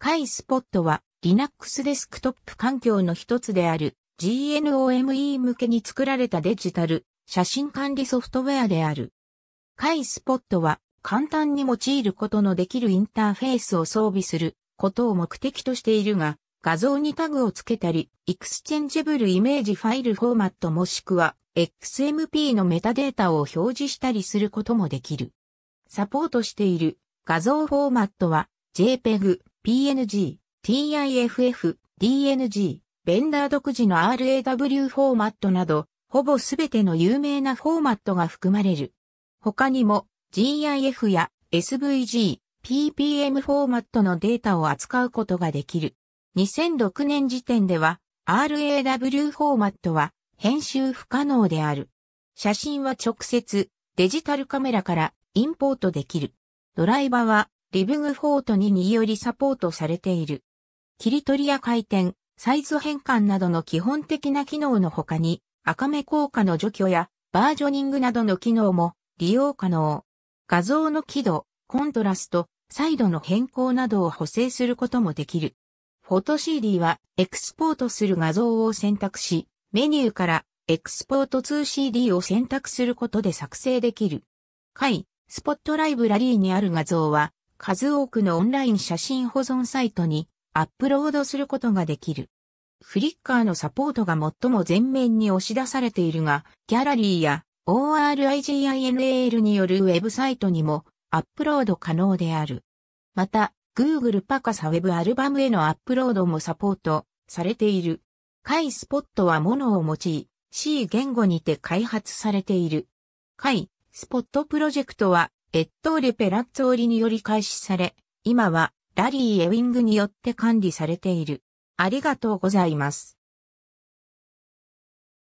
カイスポットは Linux デスクトップ環境の一つである GNOME 向けに作られたデジタル写真管理ソフトウェアである。カイスポットは簡単に用いることのできるインターフェースを装備することを目的としているが、画像にタグをつけたり、Exchangeable イメージファイルフォーマットもしくは XMP のメタデータを表示したりすることもできる。サポートしている画像フォーマットは JPEG、PNG、TIFF、DNG、ベンダー独自の RAW フォーマットなど、ほぼすべての有名なフォーマットが含まれる。他にも GIF や SVG、PPM フォーマットのデータを扱うことができる。2006年時点では RAW フォーマットは編集不可能である。写真は直接デジタルカメラからインポートできる。ドライバはリブグフォート2によりサポートされている。切り取りや回転、サイズ変換などの基本的な機能の他に、赤目効果の除去やバージョニングなどの機能も利用可能。画像の輝度、コントラスト、サイドの変更などを補正することもできる。フォト CD はエクスポートする画像を選択し、メニューからエクスポート 2CD を選択することで作成できる。回、スポットライブラリーにある画像は数多くのオンライン写真保存サイトにアップロードすることができる。フリッカーのサポートが最も前面に押し出されているが、ギャラリーや ORIGINAL によるウェブサイトにもアップロード可能である。また、Google パカサウェブアルバムへのアップロードもサポートされている。回スポットはモノを用い、C 言語にて開発されている。回スポットプロジェクトはエットーレ・ペラッツォーリにより開始され、今はラリー・エウィングによって管理されている。ありがとうございます。